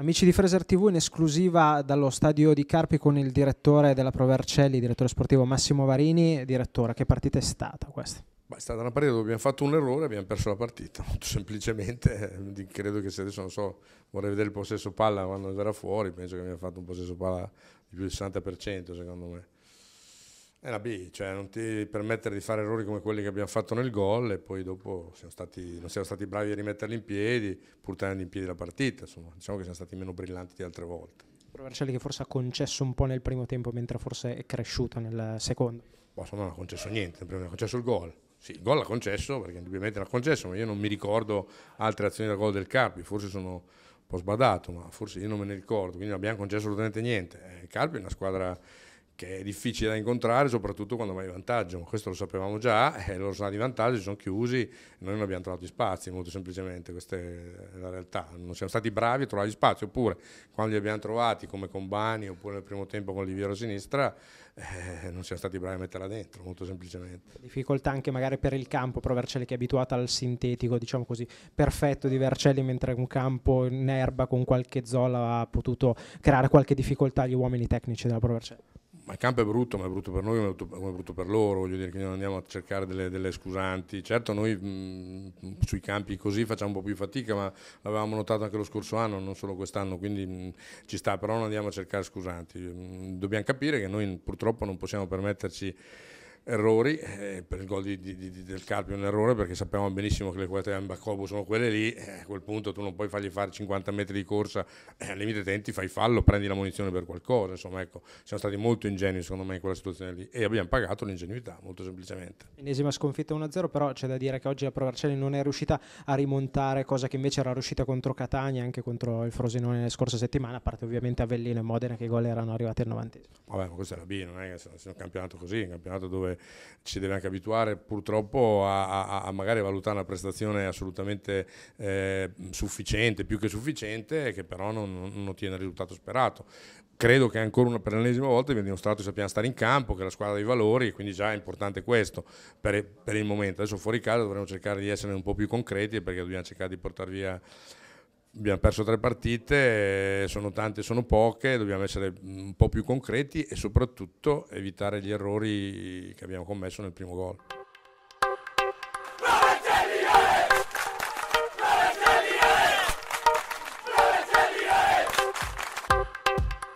Amici di Fraser TV in esclusiva dallo stadio di Carpi con il direttore della Provercelli, direttore sportivo Massimo Varini. Direttore, che partita è stata questa? Beh, è stata una partita dove abbiamo fatto un errore e abbiamo perso la partita, molto semplicemente. Eh, credo che se adesso, non so, vorrei vedere il possesso palla quando verrà fuori, penso che abbiamo fatto un possesso palla di più del 60% secondo me. È la B, cioè non ti permettere di fare errori come quelli che abbiamo fatto nel gol e poi dopo siamo stati, non siamo stati bravi a rimetterli in piedi pur tenendo in piedi la partita, insomma diciamo che siamo stati meno brillanti di altre volte. Provercelli che forse ha concesso un po' nel primo tempo mentre forse è cresciuto nel secondo. Boh, non ha concesso niente, prima ha concesso il gol. Sì, il gol l'ha concesso perché indubbiamente l'ha concesso, ma io non mi ricordo altre azioni da gol del Carpi, forse sono un po' sbadato, ma forse io non me ne ricordo, quindi non abbiamo concesso assolutamente niente. Eh, il Carpi è una squadra che è difficile da incontrare, soprattutto quando vai in vantaggio. Questo lo sapevamo già, eh, loro sono di vantaggio, si sono chiusi, noi non abbiamo trovato gli spazi, molto semplicemente, questa è la realtà. Non siamo stati bravi a trovare gli spazi, oppure quando li abbiamo trovati come con Bani, oppure nel primo tempo con Liviero a sinistra, eh, non siamo stati bravi a metterla dentro, molto semplicemente. Difficoltà anche magari per il campo, però Vercelli che è abituata al sintetico, diciamo così, perfetto di Vercelli, mentre un campo in erba con qualche zola ha potuto creare qualche difficoltà agli uomini tecnici della Pro Vercelli ma il campo è brutto, ma è brutto per noi come è brutto, per loro, voglio dire che non andiamo a cercare delle, delle scusanti. Certo noi mh, mm, sui campi così facciamo un po' più fatica, ma l'avevamo notato anche lo scorso anno, non solo quest'anno, quindi mh, mm, ci sta, però non andiamo a cercare scusanti. Mm, dobbiamo capire che noi purtroppo non possiamo permetterci errori, eh, per il gol di, di, di, del Carpio un errore perché sappiamo benissimo che le qualità di Mbacobo sono quelle lì, eh, a quel punto tu non puoi fargli fare 50 metri di corsa, eh, al limite tenti, fai fallo, prendi la munizione per qualcosa, insomma ecco, siamo stati molto ingenui secondo me in quella situazione lì e abbiamo pagato l'ingenuità molto semplicemente. Enesima sconfitta 1-0, però c'è da dire che oggi la Provercelli non è riuscita a rimontare, cosa che invece era riuscita contro Catania, anche contro il Frosinone la scorsa settimana, a parte ovviamente Avellino e Modena che i gol erano arrivati al 90. Vabbè, ma questo è la B, non è che è un campionato così, un campionato dove ci deve anche abituare purtroppo a, a, a magari valutare una prestazione assolutamente eh, sufficiente, più che sufficiente, che però non, non ottiene il risultato sperato credo che ancora una, per l'ennesima volta vi dimostrato che sappiamo stare in campo, che è la squadra dei valori, quindi già è importante questo per, per il momento. Adesso fuori casa dovremo cercare di essere un po' più concreti perché dobbiamo cercare di portare via abbiamo perso tre partite, sono tante, sono poche, dobbiamo essere un po' più concreti e soprattutto evitare gli errori che abbiamo commesso nel primo gol.